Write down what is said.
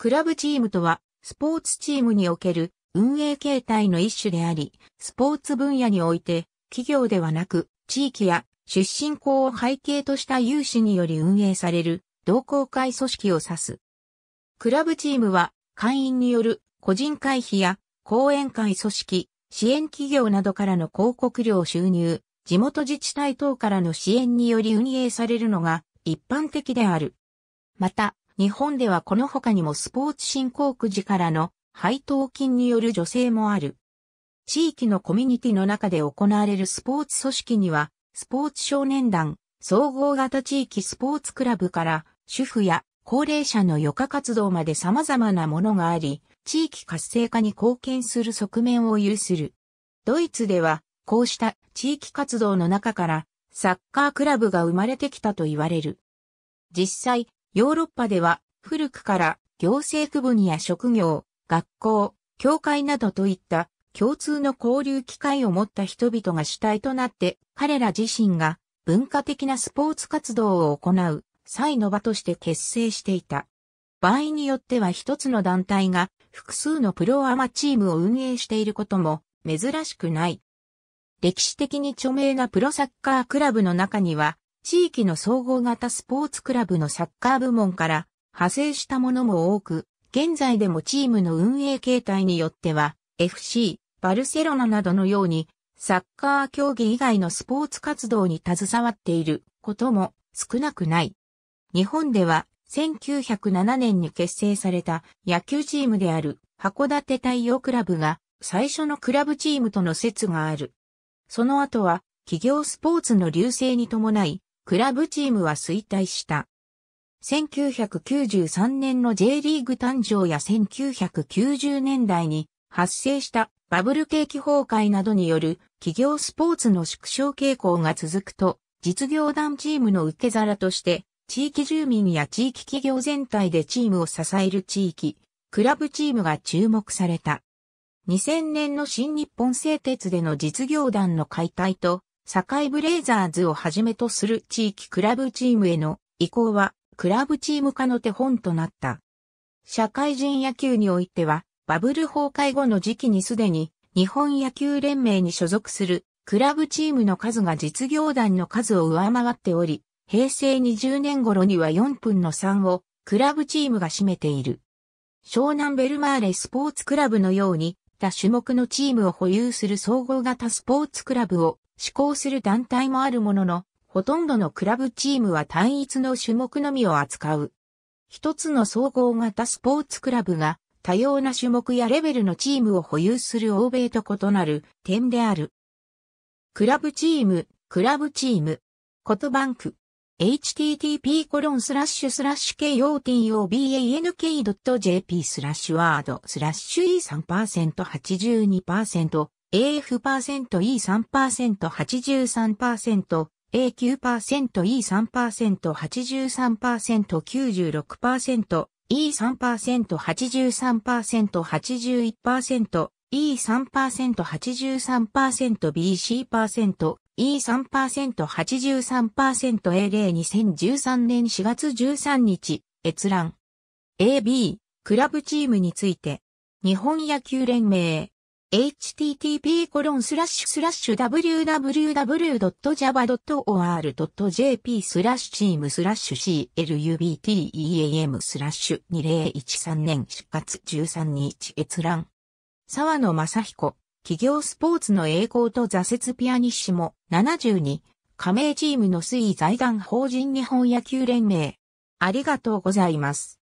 クラブチームとは、スポーツチームにおける運営形態の一種であり、スポーツ分野において、企業ではなく、地域や出身校を背景とした有志により運営される同好会組織を指す。クラブチームは、会員による個人会費や講演会組織、支援企業などからの広告料収入、地元自治体等からの支援により運営されるのが一般的である。また、日本ではこの他にもスポーツ振興くじからの配当金による助成もある。地域のコミュニティの中で行われるスポーツ組織には、スポーツ少年団、総合型地域スポーツクラブから、主婦や高齢者の余暇活動まで様々なものがあり、地域活性化に貢献する側面を有する。ドイツでは、こうした地域活動の中から、サッカークラブが生まれてきたと言われる。実際、ヨーロッパでは古くから行政区分や職業、学校、教会などといった共通の交流機会を持った人々が主体となって彼ら自身が文化的なスポーツ活動を行う際の場として結成していた。場合によっては一つの団体が複数のプロアマチームを運営していることも珍しくない。歴史的に著名なプロサッカークラブの中には地域の総合型スポーツクラブのサッカー部門から派生したものも多く、現在でもチームの運営形態によっては、FC、バルセロナなどのように、サッカー競技以外のスポーツ活動に携わっていることも少なくない。日本では、1907年に結成された野球チームである函館太陽クラブが最初のクラブチームとの説がある。その後は企業スポーツの流星に伴いクラブチームは衰退した。1993年の J リーグ誕生や1990年代に発生したバブル景気崩壊などによる企業スポーツの縮小傾向が続くと、実業団チームの受け皿として、地域住民や地域企業全体でチームを支える地域、クラブチームが注目された。2000年の新日本製鉄での実業団の解体と、堺ブレイザーズをはじめとする地域クラブチームへの移行は、クラブチーム化の手本となった。社会人野球においては、バブル崩壊後の時期にすでに、日本野球連盟に所属するクラブチームの数が実業団の数を上回っており、平成20年頃には4分の3をクラブチームが占めている。湘南ベルマーレスポーツクラブのように、他種目のチームを保有する総合型スポーツクラブを志向する団体もあるものの、ほとんどのクラブチームは単一の種目のみを扱う。一つの総合型スポーツクラブが多様な種目やレベルのチームを保有する欧米と異なる点である。クラブチーム、クラブチーム、コトバンク、http コロンスラッシュスラッシュ kotobank.jp スラッシュワードスラッシュ e3%82% AF%E3%83%、A9%E3%83%96%、E3%83%81%、E3%83%BC%、E3%83%A02013 年4月13日、閲覧。AB、クラブチームについて、日本野球連盟、http://www.java.or.jp スラッシュチームスラッシュ clubteam スラッシュ2013年4月13日閲覧。沢野正彦、企業スポーツの栄光と挫折ピアニッシモ72、加盟チームの推移財団法人日本野球連盟。ありがとうございます。